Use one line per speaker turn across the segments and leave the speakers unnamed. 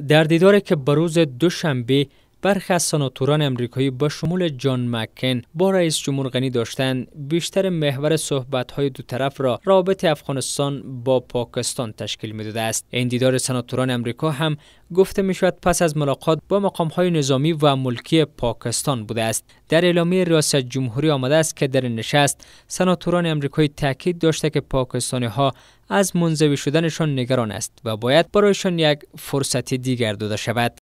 در دیداری که بروز روز دوشنبه برخی از سناتوران امریکایی با شمول جان مکن با رئیس جمهور غنی داشتند بیشتر محور صحبت های دو طرف را رابط افغانستان با پاکستان تشکیل میداده است این دیدار سناتوران امریکا هم گفته می شود پس از ملاقات با مقام های نظامی و ملکی پاکستان بوده است در اعلامیه ریاست جمهوری آمده است که در نشست سناتوران امریکایی تاکید داشته که پاکستانی ها از منزوی شدنشان نگران است و باید برایشان یک فرصت دیگر داده شود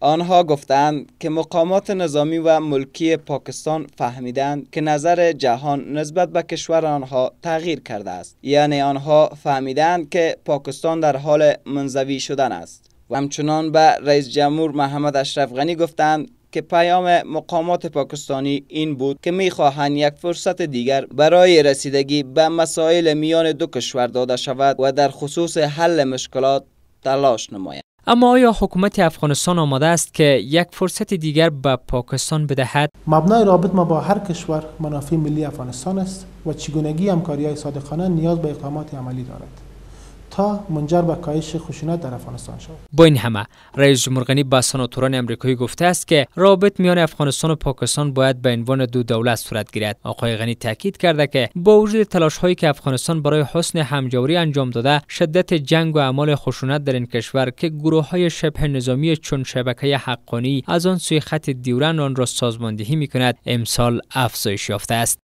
آنها گفتند که مقامات نظامی و ملکی پاکستان فهمیدند که نظر جهان نسبت به کشور آنها تغییر کرده است یعنی آنها فهمیدند که پاکستان در حال منزوی شدن است و همچنان به رئیس جمهور محمد اشرف غنی گفتند که پیام مقامات پاکستانی این بود که میخواهند یک فرصت دیگر برای رسیدگی به مسائل میان دو کشور داده شود و در خصوص حل مشکلات تلاش نمایند
اما آیا حکومت افغانستان آماده است که یک فرصت دیگر به پاکستان بدهد
مبنای رابط ما با هر کشور منافع ملی افغانستان است و چگونگی همکاری های صادقانه نیاز به اقدامات عملی دارد منجر به کاهش خشونت در افغانستان شد
با این همه رئیس جمهور غنی با سناتوران امریکایی گفته است که رابط میان افغانستان و پاکستان باید به عنوان دو دولت صورت گیرد آقای غنی تاکید کرده که با وجود تلاش هایی که افغانستان برای حسن همجوری انجام داده شدت جنگ و اعمال خشونت در این کشور که گروه های شبه نظامی چون شبکه حقانی از آن سوی خط دیورن آن را سازماندهی می کند امسال افزایش یافته است